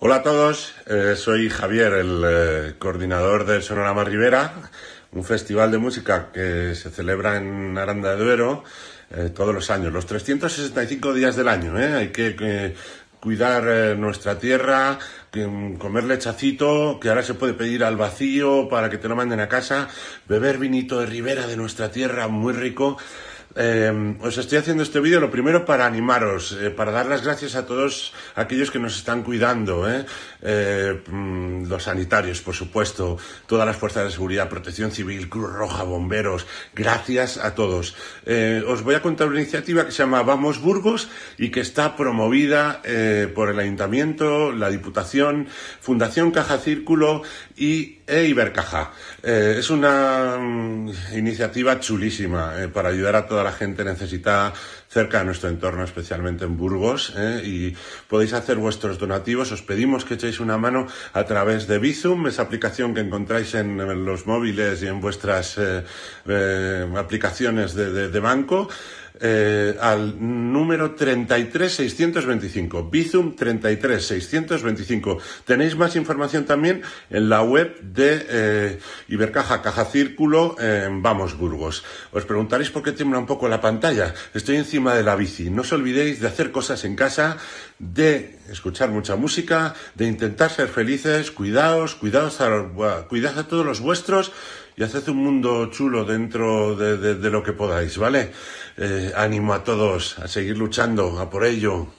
Hola a todos, eh, soy Javier, el eh, coordinador del Sonorama Rivera, un festival de música que se celebra en Aranda de Duero eh, todos los años, los 365 días del año. Hay que, cuidar nuestra tierra, mm, comer lechacito, que ahora se puede pedir al vacío para que te lo manden a casa, beber vinito de Rivera de nuestra tierra, muy rico. Em, os estoy haciendo este vídeo lo primero para animaros, eh, para dar las gracias a todos aquellos que nos están cuidando, eh. Eh, mm, los sanitarios, por supuesto, todas las fuerzas de seguridad, protección civil, Cruz Roja, bomberos, gracias a todos. os voy a contar una iniciativa que se llama Vamos Burgos y que está promovida por el Ayuntamiento, la Diputación, Fundación Caja Círculo y e Ibercaja. Eh, es una mm, iniciativa chulísima eh, para ayudar a toda la gente necesitada cerca de nuestro entorno, especialmente en Burgos. Eh, y podéis hacer vuestros donativos. Os pedimos que echéis una mano a través de Bizum, esa aplicación que encontráis en, los móviles y en vuestras aplicaciones de banco. Eh, al número 33625, Bizum 33625. Tenéis más información también en la web de eh, Ibercaja Caja Círculo en Vamos Burgos. Os preguntaréis por qué tiembla un poco la pantalla. Estoy encima de la bici. No os olvidéis de hacer cosas en casa, de escuchar mucha música, de intentar ser felices, cuidaos, cuidaos a, todos los vuestros y haced un mundo chulo dentro de, lo que podáis, ¿vale? Eh, ánimo a todos a seguir luchando, a por ello.